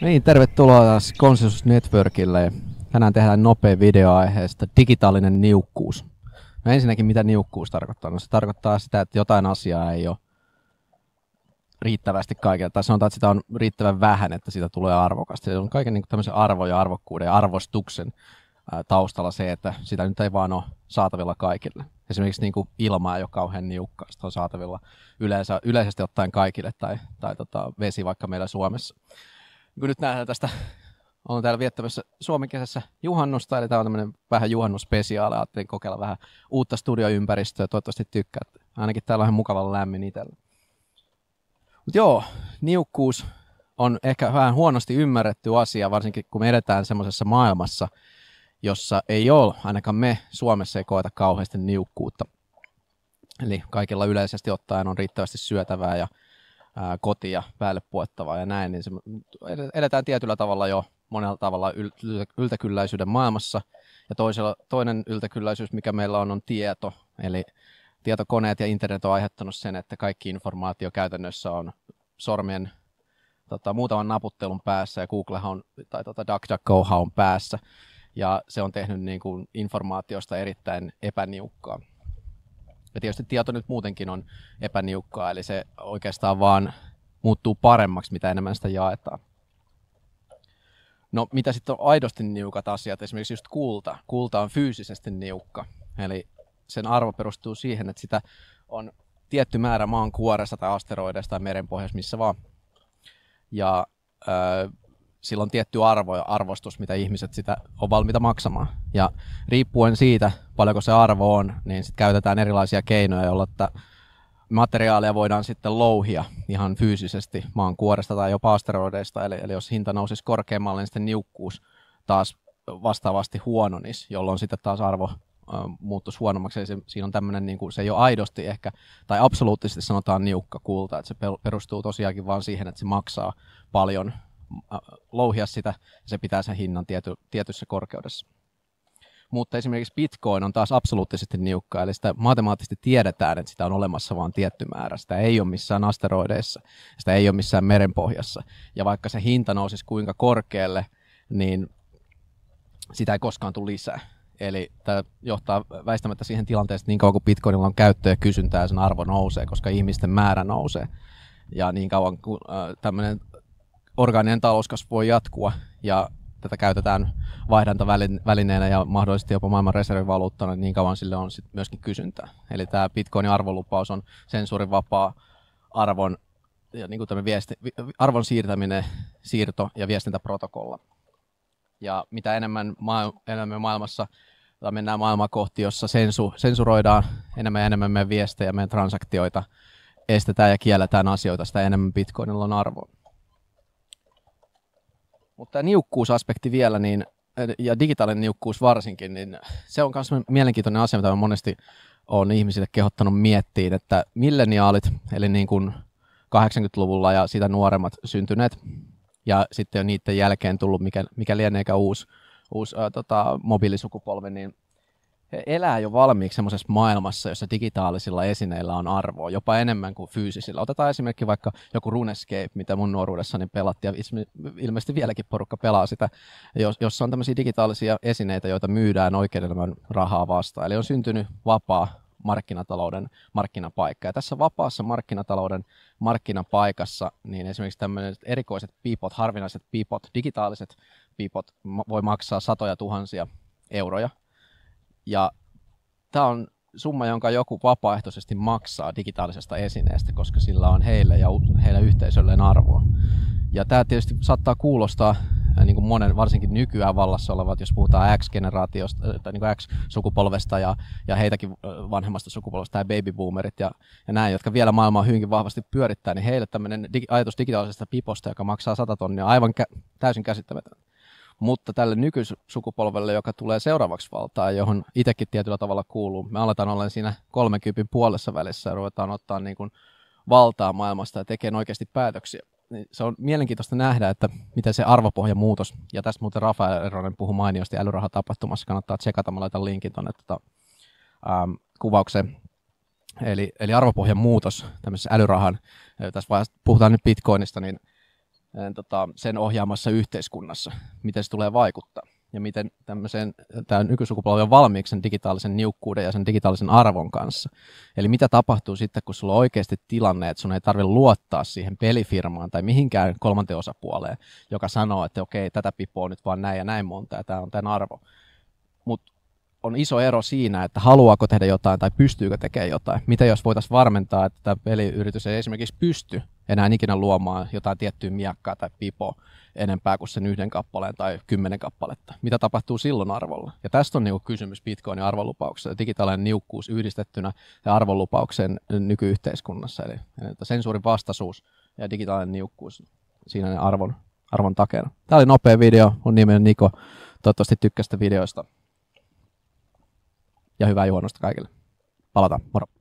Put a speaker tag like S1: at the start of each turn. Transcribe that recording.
S1: Niin, tervetuloa taas Consensus Networkille. Tänään tehdään nopea video aiheesta digitaalinen niukkuus. No ensinnäkin, mitä niukkuus tarkoittaa? No se tarkoittaa sitä, että jotain asiaa ei ole riittävästi kaikille, tai sanotaan, että sitä on riittävän vähän, että sitä tulee arvokasta. Se on kaiken niin tämmöisen arvo ja arvokkuuden ja arvostuksen ää, taustalla se, että sitä nyt ei vaan ole saatavilla kaikille. Esimerkiksi niin kuin ilmaa ei ole kauhean niukkaa, sitä on saatavilla yleensä, yleisesti ottaen kaikille, tai, tai tota, vesi vaikka meillä Suomessa kun nyt nähdään tästä, on täällä viettämässä Suomen kesässä juhannusta, eli tämä on tämmöinen vähän juhannusspesiaali, ajattelin kokeilla vähän uutta studioympäristöä, toivottavasti tykkäät. Ainakin täällä on ihan mukavalla lämmin itsellä. Mutta joo, niukkuus on ehkä vähän huonosti ymmärretty asia, varsinkin kun me edetään semmoisessa maailmassa, jossa ei ole, ainakaan me Suomessa ei koeta kauheasti niukkuutta. Eli kaikilla yleisesti ottaen on riittävästi syötävää ja ää, kotia päälle puettavaa ja näin, niin se, eletään tietyllä tavalla jo monella tavalla yltäkylläisyyden maailmassa. Ja toisella, toinen yltäkylläisyys, mikä meillä on, on tieto. Eli tietokoneet ja internet on aiheuttanut sen, että kaikki informaatio käytännössä on sormien tota, muutaman naputtelun päässä ja Googlehan on, tai tota, DuckDuckGohan on päässä. Ja se on tehnyt niin kuin, informaatiosta erittäin epäniukkaa. Ja tietysti tieto nyt muutenkin on epäniukkaa, eli se oikeastaan vaan muuttuu paremmaksi, mitä enemmän sitä jaetaan. No mitä sitten on aidosti niukat asiat, esimerkiksi just kulta. Kulta on fyysisesti niukka, eli sen arvo perustuu siihen, että sitä on tietty määrä maan kuoresta tai asteroideista tai merenpohjassa, missä vaan. Ja öö, sillä on tietty arvo ja arvostus, mitä ihmiset sitä on valmiita maksamaan. Ja riippuen siitä, paljonko se arvo on, niin sitten käytetään erilaisia keinoja, joilla että materiaaleja voidaan sitten louhia ihan fyysisesti maan kuoresta tai jopa asteroideista. Eli, eli jos hinta nousisi korkeammalle, niin sitten niukkuus taas vastaavasti huononisi, jolloin sitten taas arvo muuttuisi huonommaksi. Eli se, siinä on tämmöinen, niin kuin, se ei ole aidosti ehkä, tai absoluuttisesti sanotaan niukka kulta, että se perustuu tosiaankin vaan siihen, että se maksaa paljon Äh, louhia sitä ja se pitää sen hinnan tiety, tietyssä korkeudessa. Mutta esimerkiksi bitcoin on taas absoluuttisesti niukka, eli sitä matemaattisesti tiedetään, että sitä on olemassa vain tietty määrä. Sitä ei ole missään asteroideissa, sitä ei ole missään merenpohjassa. Ja vaikka se hinta nousisi kuinka korkealle, niin sitä ei koskaan tule lisää. Eli tämä johtaa väistämättä siihen tilanteeseen, että niin kauan kuin Bitcoinilla on käyttöä ja kysyntää, sen arvo nousee, koska ihmisten määrä nousee. Ja niin kauan kuin äh, tämmöinen orgaaninen talouskasvu voi jatkua ja tätä käytetään vaihdantavälineenä ja mahdollisesti jopa maailman reservivaluuttana niin kauan sille on sit myöskin kysyntää. Eli tämä Bitcoinin arvolupaus on sensuurivapaa arvon, ja niin kuin viesti, arvon siirtäminen, siirto ja viestintäprotokolla. Ja mitä enemmän elämme maailmassa tai mennään maailmaa kohti, jossa sensu, sensuroidaan enemmän ja enemmän meidän viestejä, meidän transaktioita, estetään ja kielletään asioita, sitä enemmän Bitcoinilla on arvoa. Mutta tämä niukkuusaspekti vielä, niin, ja digitaalinen niukkuus varsinkin, niin se on myös mielenkiintoinen asia, mitä mä monesti olen ihmisille kehottanut miettiin, että milleniaalit, eli niin kuin 80-luvulla ja sitä nuoremmat syntyneet, ja sitten on niiden jälkeen tullut, mikä, mikä lieneekä uusi, uusi ää, tota, mobiilisukupolvi, niin he elää jo valmiiksi semmoisessa maailmassa, jossa digitaalisilla esineillä on arvoa, jopa enemmän kuin fyysisillä. Otetaan esimerkki vaikka joku RuneScape, mitä mun nuoruudessani pelattiin, ja ilmeisesti vieläkin porukka pelaa sitä, jossa on tämmöisiä digitaalisia esineitä, joita myydään oikeudelman rahaa vastaan. Eli on syntynyt vapaa markkinatalouden markkinapaikka. Ja tässä vapaassa markkinatalouden markkinapaikassa, niin esimerkiksi tämmöiset erikoiset piipot, harvinaiset piipot, digitaaliset piipot voi maksaa satoja tuhansia euroja ja tämä on summa, jonka joku vapaaehtoisesti maksaa digitaalisesta esineestä, koska sillä on heille ja heidän yhteisölleen arvoa. Ja tämä tietysti saattaa kuulostaa äh, niin kuin monen, varsinkin nykyään vallassa olevat, jos puhutaan X-generaatiosta äh, tai niin kuin X-sukupolvesta ja, ja heitäkin äh, vanhemmasta sukupolvesta, tai boomerit ja, ja näin, jotka vielä maailmaa hyvinkin vahvasti pyörittää, niin heille tämmöinen dig, ajatus digitaalisesta piposta, joka maksaa 100 tonnia, aivan kä- täysin käsittämätön mutta tälle nykysukupolvelle, joka tulee seuraavaksi valtaan, johon itsekin tietyllä tavalla kuuluu, me aletaan olla siinä 30 puolessa välissä ja ruvetaan ottaa niin kuin valtaa maailmasta ja tekee oikeasti päätöksiä. Niin se on mielenkiintoista nähdä, että miten se arvopohjan muutos, ja tästä muuten Rafael Eronen puhui mainiosti älyrahatapahtumassa, kannattaa tsekata, mä laitan linkin tuonne tota, ähm, kuvaukseen, Eli, eli arvopohjan muutos tämmöisessä älyrahan, tässä vaiheessa puhutaan nyt bitcoinista, niin tota, sen ohjaamassa yhteiskunnassa, miten se tulee vaikuttaa ja miten tämmöiseen, tämä nykysukupolvi on valmiiksi sen digitaalisen niukkuuden ja sen digitaalisen arvon kanssa. Eli mitä tapahtuu sitten, kun sulla on oikeasti tilanne, että sun ei tarvitse luottaa siihen pelifirmaan tai mihinkään kolmanteen osapuoleen, joka sanoo, että okei, tätä pipoa nyt vaan näin ja näin monta ja tämä on tämän arvo. Mutta on iso ero siinä, että haluaako tehdä jotain tai pystyykö tekemään jotain. Mitä jos voitaisiin varmentaa, että peliyritys ei esimerkiksi pysty enää ikinä luomaan jotain tiettyä miakkaa tai pipoa enempää kuin sen yhden kappaleen tai kymmenen kappaletta. Mitä tapahtuu silloin arvolla? Ja tästä on niinku kysymys Bitcoinin arvolupauksessa. Digitaalinen niukkuus yhdistettynä arvolupaukseen nykyyhteiskunnassa. Eli, eli sensuurin vastaisuus ja digitaalinen niukkuus siinä ne arvon, arvon takana. Tämä oli nopea video. Mun nimi on Niko. Toivottavasti tykkästä videoista ja hyvää juhannusta kaikille. Palataan, moro.